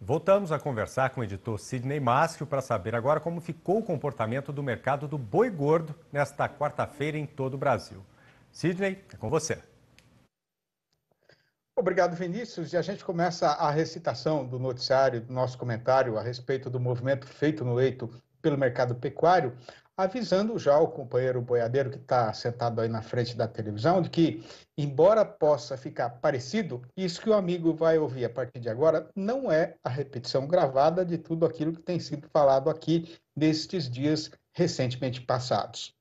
Voltamos a conversar com o editor Sidney Máscio para saber agora como ficou o comportamento do mercado do boi gordo nesta quarta-feira em todo o Brasil. Sidney, é com você. Obrigado, Vinícius. E a gente começa a recitação do noticiário, do nosso comentário a respeito do movimento feito no leito pelo mercado pecuário, avisando já o companheiro boiadeiro que está sentado aí na frente da televisão de que, embora possa ficar parecido, isso que o amigo vai ouvir a partir de agora não é a repetição gravada de tudo aquilo que tem sido falado aqui nestes dias recentemente passados.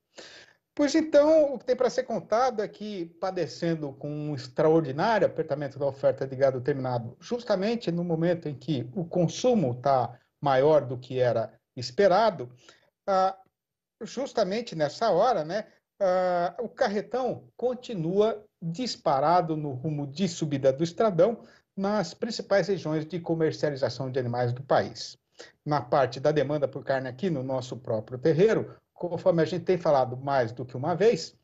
Pois então, o que tem para ser contado é que, padecendo com um extraordinário apertamento da oferta de gado terminado, justamente no momento em que o consumo está maior do que era esperado, ah, justamente nessa hora, né, uh, o carretão continua disparado no rumo de subida do estradão nas principais regiões de comercialização de animais do país. Na parte da demanda por carne aqui no nosso próprio terreiro, conforme a gente tem falado mais do que uma vez,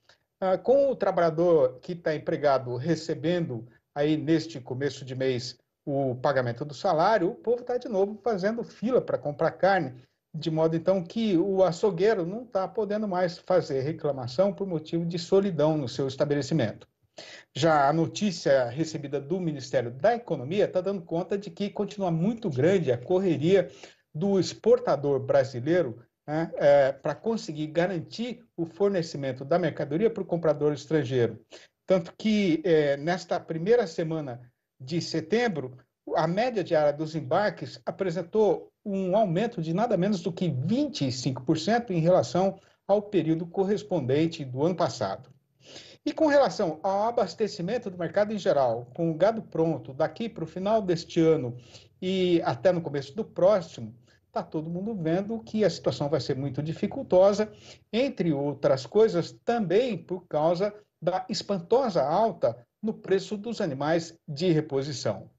uh, com o trabalhador que está empregado recebendo aí neste começo de mês o pagamento do salário, o povo está de novo fazendo fila para comprar carne de modo então que o açougueiro não está podendo mais fazer reclamação por motivo de solidão no seu estabelecimento. Já a notícia recebida do Ministério da Economia está dando conta de que continua muito grande a correria do exportador brasileiro né, é, para conseguir garantir o fornecimento da mercadoria para o comprador estrangeiro. Tanto que é, nesta primeira semana de setembro, a média diária dos embarques apresentou um aumento de nada menos do que 25% em relação ao período correspondente do ano passado. E com relação ao abastecimento do mercado em geral, com o gado pronto daqui para o final deste ano e até no começo do próximo, está todo mundo vendo que a situação vai ser muito dificultosa, entre outras coisas, também por causa da espantosa alta no preço dos animais de reposição.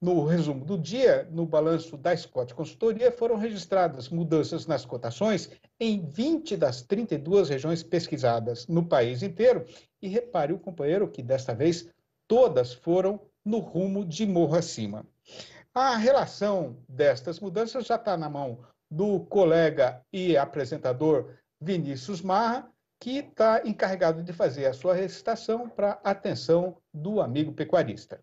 No resumo do dia, no balanço da Scott Consultoria, foram registradas mudanças nas cotações em 20 das 32 regiões pesquisadas no país inteiro. E repare o companheiro que desta vez todas foram no rumo de morro acima. A relação destas mudanças já está na mão do colega e apresentador Vinícius Marra, que está encarregado de fazer a sua recitação para a atenção do amigo pecuarista.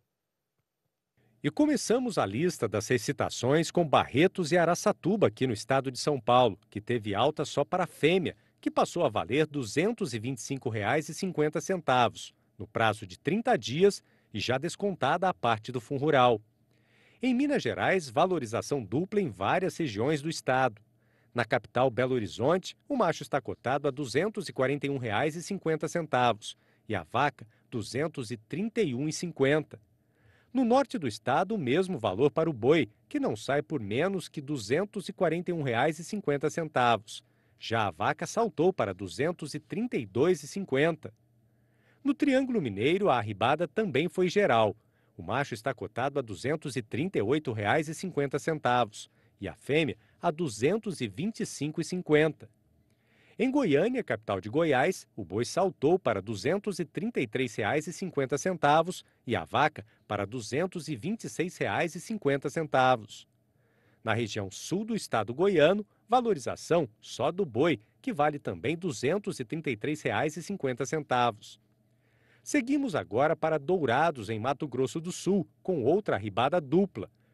E começamos a lista das recitações com Barretos e Araçatuba, aqui no estado de São Paulo, que teve alta só para a fêmea, que passou a valer R$ 225,50, no prazo de 30 dias e já descontada a parte do Rural. Em Minas Gerais, valorização dupla em várias regiões do estado. Na capital Belo Horizonte, o macho está cotado a R$ 241,50 e a vaca R$ 231,50. No norte do estado, o mesmo valor para o boi, que não sai por menos que R$ 241,50. Já a vaca saltou para R$ 232,50. No Triângulo Mineiro, a arribada também foi geral. O macho está cotado a R$ 238,50 e a fêmea a R$ 225,50. Em Goiânia, capital de Goiás, o boi saltou para R$ 233,50 e a vaca para R$ 226,50. Na região sul do estado goiano, valorização só do boi, que vale também R$ 233,50. Seguimos agora para Dourados, em Mato Grosso do Sul, com outra ribada dupla.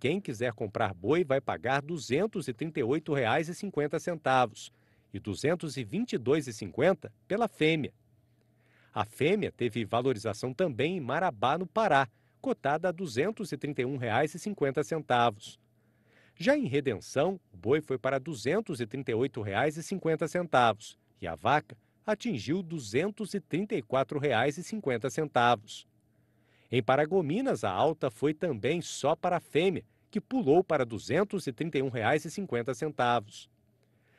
Quem quiser comprar boi vai pagar R$ 238,50 e R$ 222,50 pela fêmea. A fêmea teve valorização também em Marabá, no Pará, cotada a R$ 231,50. Já em Redenção, o boi foi para R$ 238,50 e a vaca atingiu R$ 234,50. Em Paragominas, a alta foi também só para a fêmea, que pulou para R$ 231,50.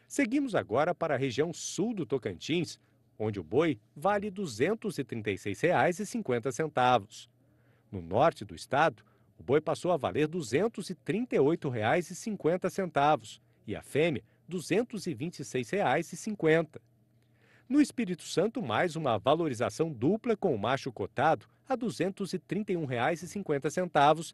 Seguimos agora para a região sul do Tocantins, onde o boi vale R$ 236,50. No norte do estado, o boi passou a valer R$ 238,50 e a fêmea R$ 226,50. No Espírito Santo, mais uma valorização dupla com o macho cotado a R$ 231,50